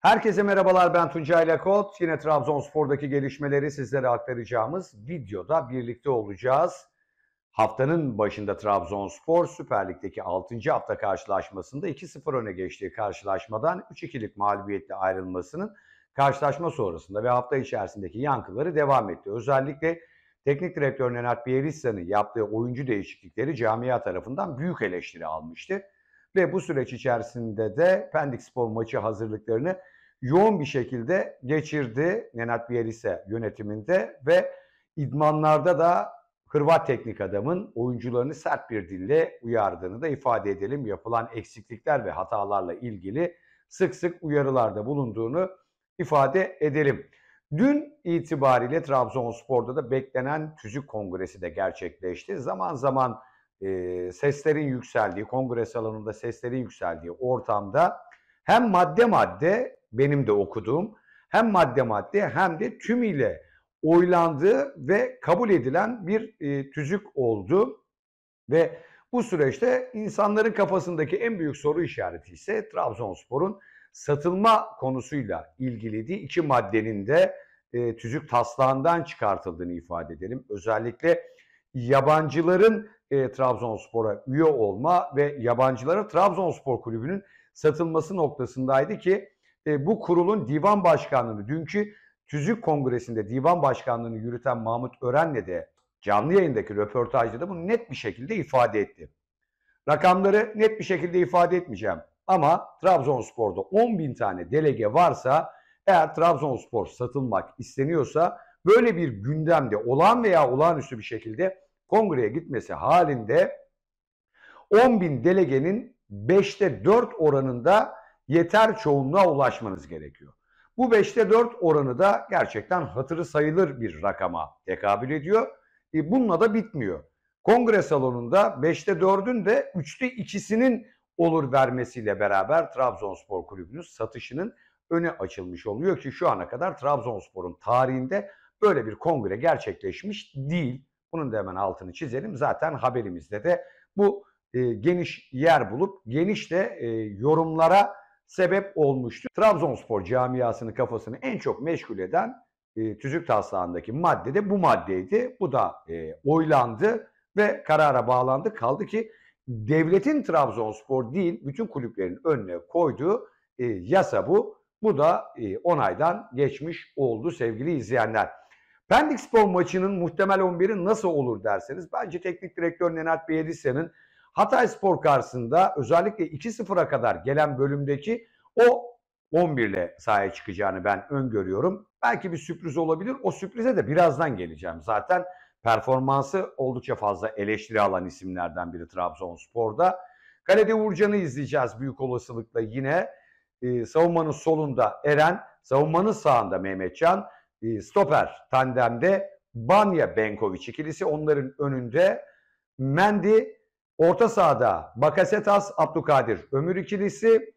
Herkese merhabalar ben Tuncay Lakot. Yine Trabzonspor'daki gelişmeleri sizlere aktaracağımız videoda birlikte olacağız. Haftanın başında Trabzonspor Süper Lig'deki 6. hafta karşılaşmasında 2-0 öne geçtiği karşılaşmadan 3-2'lik mağlubiyetle ayrılmasının karşılaşma sonrasında ve hafta içerisindeki yankıları devam etti. Özellikle teknik direktör Nenad Bielitsa'nın yaptığı oyuncu değişiklikleri camia tarafından büyük eleştiri almıştı. Ve bu süreç içerisinde de Pendik Spor maçı hazırlıklarını yoğun bir şekilde geçirdi Nenad Bielisa yönetiminde ve idmanlarda da Hırvat teknik adamın oyuncularını sert bir dille uyardığını da ifade edelim. Yapılan eksiklikler ve hatalarla ilgili sık sık uyarılarda bulunduğunu ifade edelim. Dün itibariyle Trabzonspor'da da beklenen tüzük kongresi de gerçekleşti. Zaman zaman e, seslerin yükseldiği, kongre salonunda seslerin yükseldiği ortamda hem madde madde benim de okuduğum hem madde madde hem de tümüyle oylandığı ve kabul edilen bir e, tüzük oldu ve bu süreçte insanların kafasındaki en büyük soru işareti ise Trabzonspor'un satılma konusuyla ilgiliydi. İki maddenin de e, tüzük taslağından çıkartıldığını ifade edelim. Özellikle yabancıların e, Trabzonspor'a üye olma ve yabancılara Trabzonspor Kulübü'nün satılması noktasındaydı ki e, bu kurulun divan başkanlığını dünkü Tüzük Kongresi'nde divan başkanlığını yürüten Mahmut Ören'le de canlı yayındaki röportajda da bunu net bir şekilde ifade etti. Rakamları net bir şekilde ifade etmeyeceğim ama Trabzonspor'da 10 bin tane delege varsa eğer Trabzonspor satılmak isteniyorsa böyle bir gündemde olan veya olağanüstü bir şekilde kongreye gitmesi halinde 10 bin delegenin 5'te 4 oranında yeter çoğunluğa ulaşmanız gerekiyor. Bu 5'te 4 oranı da gerçekten hatırı sayılır bir rakama tekabül ediyor. E bununla da bitmiyor. Kongre salonunda 5'te 4'ün de 3'te 2'sinin olur vermesiyle beraber Trabzonspor kulübünün satışının öne açılmış oluyor ki şu ana kadar Trabzonspor'un tarihinde böyle bir kongre gerçekleşmiş değil. Bunun da hemen altını çizelim. Zaten haberimizde de bu e, geniş yer bulup geniş de e, yorumlara sebep olmuştu. Trabzonspor camiasını kafasını en çok meşgul eden e, tüzük taslağındaki madde de bu maddeydi. Bu da e, oylandı ve karara bağlandı. Kaldı ki devletin Trabzonspor değil bütün kulüplerin önüne koyduğu e, yasa bu. Bu da e, onaydan geçmiş oldu sevgili izleyenler. Pendik Spor maçının muhtemel 11'i nasıl olur derseniz bence teknik direktör Nenat Biyedisya'nın Hatay Spor karşısında özellikle 2-0'a kadar gelen bölümdeki o 11 ile sahaya çıkacağını ben öngörüyorum. Belki bir sürpriz olabilir. O sürprize de birazdan geleceğim. Zaten performansı oldukça fazla eleştiri alan isimlerden biri Trabzonspor'da. Kalede Uğurcan'ı izleyeceğiz büyük olasılıkla yine. Ee, savunmanın solunda Eren, savunmanın sağında Mehmetcan. Ee, stoper tandemde Banya Benkoviç ikilisi onların önünde Mendy orta sahada Bakasetas Abdülkadir Ömür ikilisi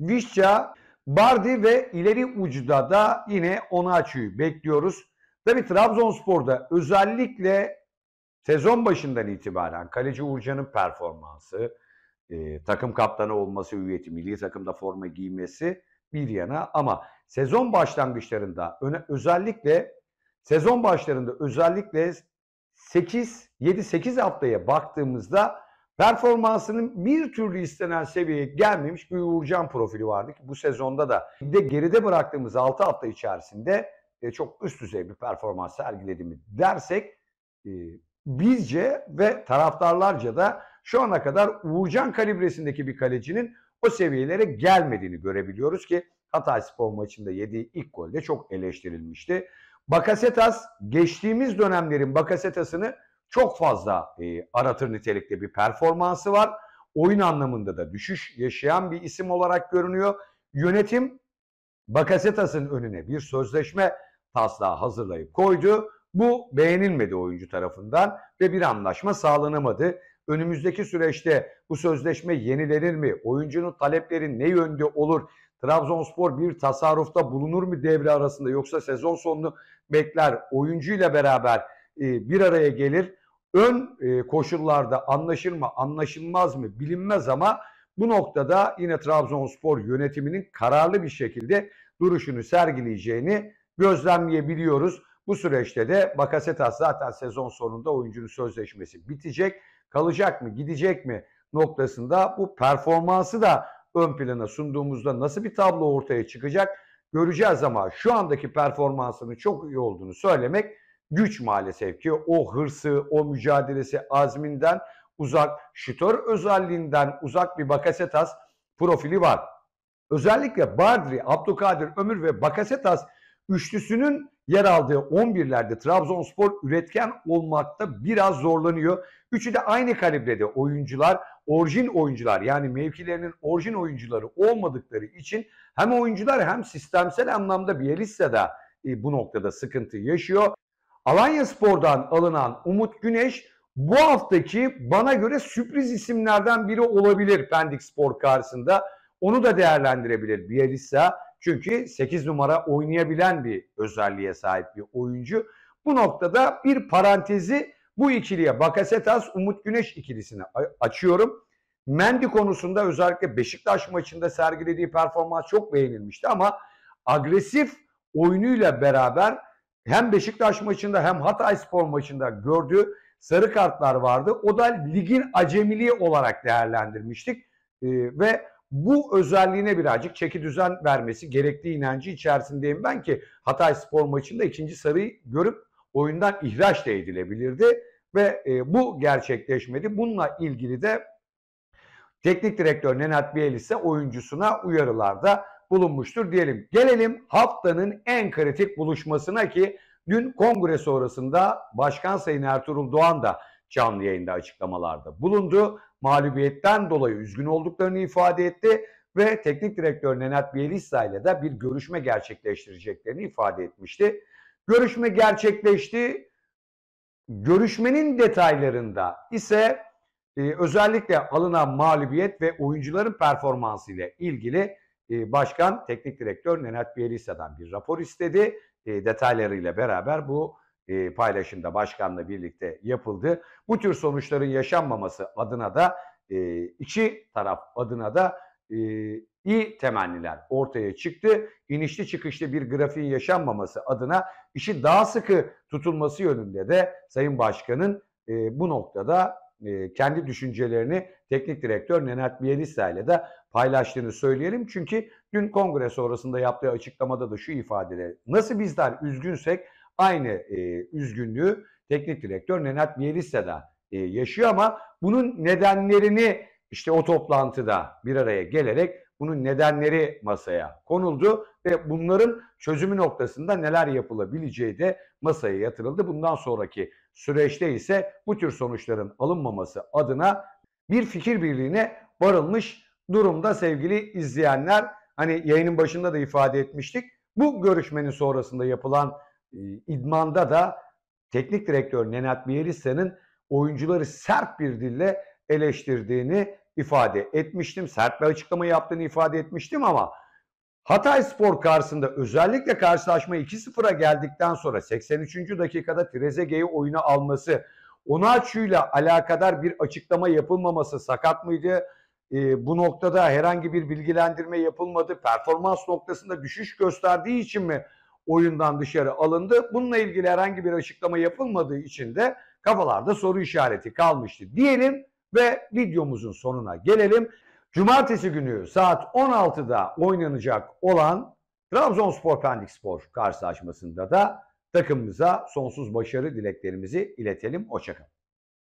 Vişça Bardi ve ileri ucuda da yine Onaçu'yu bekliyoruz. Tabi Trabzonspor'da özellikle sezon başından itibaren kaleci Uğurcan'ın performansı, e, takım kaptanı olması, üyeti, milli takımda forma giymesi bir yana ama sezon başlangıçlarında öne, özellikle sezon başlarında özellikle 8 7-8 haftaya baktığımızda performansının bir türlü istenen seviyeye gelmemiş bir Uğurcan profili vardı ki bu sezonda da de geride bıraktığımız 6 hafta içerisinde e, çok üst düzey bir performans sergiledi mi dersek e, bizce ve taraftarlarca da şu ana kadar Uğurcan kalibresindeki bir kalecinin o seviyelere gelmediğini görebiliyoruz ki Hatay Spor maçında yediği ilk golde çok eleştirilmişti. Bakasetas geçtiğimiz dönemlerin Bakasetas'ını çok fazla e, aratır nitelikte bir performansı var. Oyun anlamında da düşüş yaşayan bir isim olarak görünüyor. Yönetim Bakasetas'ın önüne bir sözleşme taslağı hazırlayıp koydu. Bu beğenilmedi oyuncu tarafından ve bir anlaşma sağlanamadı. Önümüzdeki süreçte bu sözleşme yenilenir mi? Oyuncunun talepleri ne yönde olur? Trabzonspor bir tasarrufta bulunur mu devre arasında yoksa sezon sonunu bekler oyuncuyla beraber e, bir araya gelir. Ön e, koşullarda anlaşır mı anlaşılmaz mı bilinmez ama bu noktada yine Trabzonspor yönetiminin kararlı bir şekilde duruşunu sergileyeceğini gözlemleyebiliyoruz. Bu süreçte de Bakasetas zaten sezon sonunda oyuncunun sözleşmesi bitecek kalacak mı, gidecek mi noktasında bu performansı da ön plana sunduğumuzda nasıl bir tablo ortaya çıkacak göreceğiz ama şu andaki performansının çok iyi olduğunu söylemek güç maalesef ki o hırsı, o mücadelesi azminden uzak, şütör özelliğinden uzak bir Bakasetas profili var. Özellikle Bardri, Abdülkadir Ömür ve Bakasetas Üçlüsünün yer aldığı 11'lerde Trabzonspor üretken olmakta biraz zorlanıyor. Üçü de aynı kalibrede oyuncular, orijin oyuncular yani mevkilerinin orijin oyuncuları olmadıkları için hem oyuncular hem sistemsel anlamda Bielitsa da e, bu noktada sıkıntı yaşıyor. Alanya Spor'dan alınan Umut Güneş bu haftaki bana göre sürpriz isimlerden biri olabilir Pendik Spor karşısında. Onu da değerlendirebilir Bielitsa. Çünkü 8 numara oynayabilen bir özelliğe sahip bir oyuncu. Bu noktada bir parantezi bu ikiliye Bakasetas Umut Güneş ikilisini açıyorum. Mendy konusunda özellikle Beşiktaş maçında sergilediği performans çok beğenilmişti ama agresif oyunuyla beraber hem Beşiktaş maçında hem Hatay Spor maçında gördüğü sarı kartlar vardı. O da ligin acemiliği olarak değerlendirmiştik. Ee, ve bu özelliğine birazcık çeki düzen vermesi gerektiği inancı içerisindeyim ben ki Hatay Spor maçında ikinci sarıyı görüp oyundan ihraç da edilebilirdi ve e, bu gerçekleşmedi. Bununla ilgili de teknik direktör Nenat Bielis'e oyuncusuna uyarılarda bulunmuştur diyelim. Gelelim haftanın en kritik buluşmasına ki dün kongre sonrasında Başkan Sayın Ertuğrul Doğan da canlı yayında açıklamalarda bulundu mağlubiyetten dolayı üzgün olduklarını ifade etti ve teknik direktör Nenad Bielitsa ile de bir görüşme gerçekleştireceklerini ifade etmişti. Görüşme gerçekleşti. Görüşmenin detaylarında ise e, özellikle alınan mağlubiyet ve oyuncuların performansı ile ilgili e, başkan teknik direktör Nenad Bielitsa'dan bir rapor istedi. E, detaylarıyla beraber bu e, paylaşımda başkanla birlikte yapıldı. Bu tür sonuçların yaşanmaması adına da e, iki taraf adına da e, iyi temenniler ortaya çıktı. İnişli çıkışlı bir grafiğin yaşanmaması adına işi daha sıkı tutulması yönünde de Sayın Başkan'ın e, bu noktada kendi düşüncelerini teknik direktör Nenat Bielitsa ile de paylaştığını söyleyelim. Çünkü dün kongre sonrasında yaptığı açıklamada da şu ifadede nasıl bizler üzgünsek aynı e, üzgünlüğü teknik direktör Nenat Bielitsa da e, yaşıyor ama bunun nedenlerini işte o toplantıda bir araya gelerek bunun nedenleri masaya konuldu ve bunların çözümü noktasında neler yapılabileceği de masaya yatırıldı. Bundan sonraki süreçte ise bu tür sonuçların alınmaması adına bir fikir birliğine varılmış durumda sevgili izleyenler. Hani yayının başında da ifade etmiştik. Bu görüşmenin sonrasında yapılan ee, idmanda da teknik direktör Nenat Bielitsa'nın oyuncuları sert bir dille eleştirdiğini ifade etmiştim. Sert bir açıklama yaptığını ifade etmiştim ama Hatay Spor karşısında özellikle karşılaşma 2-0'a geldikten sonra 83. dakikada Trezeguet'i oyuna alması, Onaçu'yla alakadar bir açıklama yapılmaması sakat mıydı? E, bu noktada herhangi bir bilgilendirme yapılmadı. Performans noktasında düşüş gösterdiği için mi oyundan dışarı alındı. Bununla ilgili herhangi bir açıklama yapılmadığı için de kafalarda soru işareti kalmıştı diyelim ve videomuzun sonuna gelelim. Cumartesi günü saat 16'da oynanacak olan Trabzonspor Pendikspor karşılaşmasında da takımımıza sonsuz başarı dileklerimizi iletelim. Hoşçakalın.